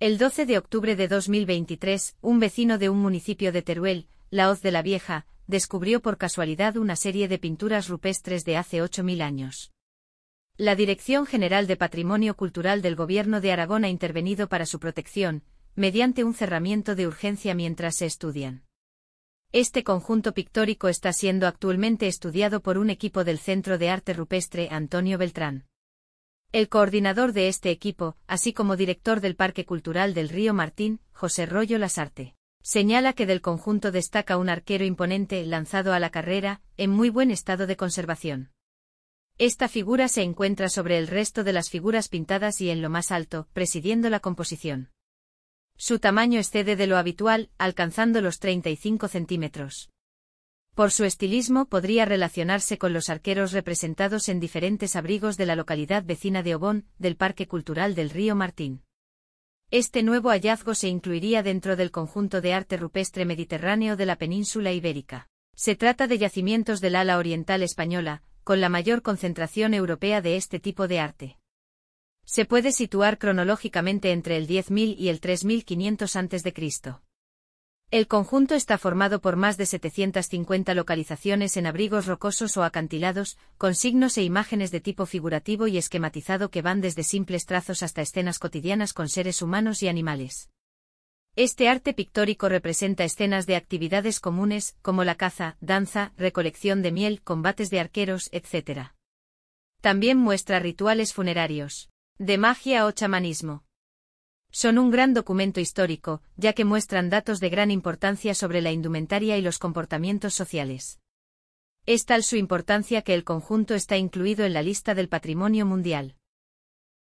El 12 de octubre de 2023, un vecino de un municipio de Teruel, La Hoz de la Vieja, descubrió por casualidad una serie de pinturas rupestres de hace 8.000 años. La Dirección General de Patrimonio Cultural del Gobierno de Aragón ha intervenido para su protección, mediante un cerramiento de urgencia mientras se estudian. Este conjunto pictórico está siendo actualmente estudiado por un equipo del Centro de Arte Rupestre Antonio Beltrán. El coordinador de este equipo, así como director del Parque Cultural del Río Martín, José Rollo Lasarte. Señala que del conjunto destaca un arquero imponente lanzado a la carrera, en muy buen estado de conservación. Esta figura se encuentra sobre el resto de las figuras pintadas y en lo más alto, presidiendo la composición. Su tamaño excede de lo habitual, alcanzando los 35 centímetros. Por su estilismo podría relacionarse con los arqueros representados en diferentes abrigos de la localidad vecina de Obón, del Parque Cultural del Río Martín. Este nuevo hallazgo se incluiría dentro del conjunto de arte rupestre mediterráneo de la península ibérica. Se trata de yacimientos del ala oriental española, con la mayor concentración europea de este tipo de arte. Se puede situar cronológicamente entre el 10.000 y el 3.500 a.C. El conjunto está formado por más de 750 localizaciones en abrigos rocosos o acantilados, con signos e imágenes de tipo figurativo y esquematizado que van desde simples trazos hasta escenas cotidianas con seres humanos y animales. Este arte pictórico representa escenas de actividades comunes, como la caza, danza, recolección de miel, combates de arqueros, etc. También muestra rituales funerarios, de magia o chamanismo. Son un gran documento histórico, ya que muestran datos de gran importancia sobre la indumentaria y los comportamientos sociales. Es tal su importancia que el conjunto está incluido en la lista del Patrimonio Mundial.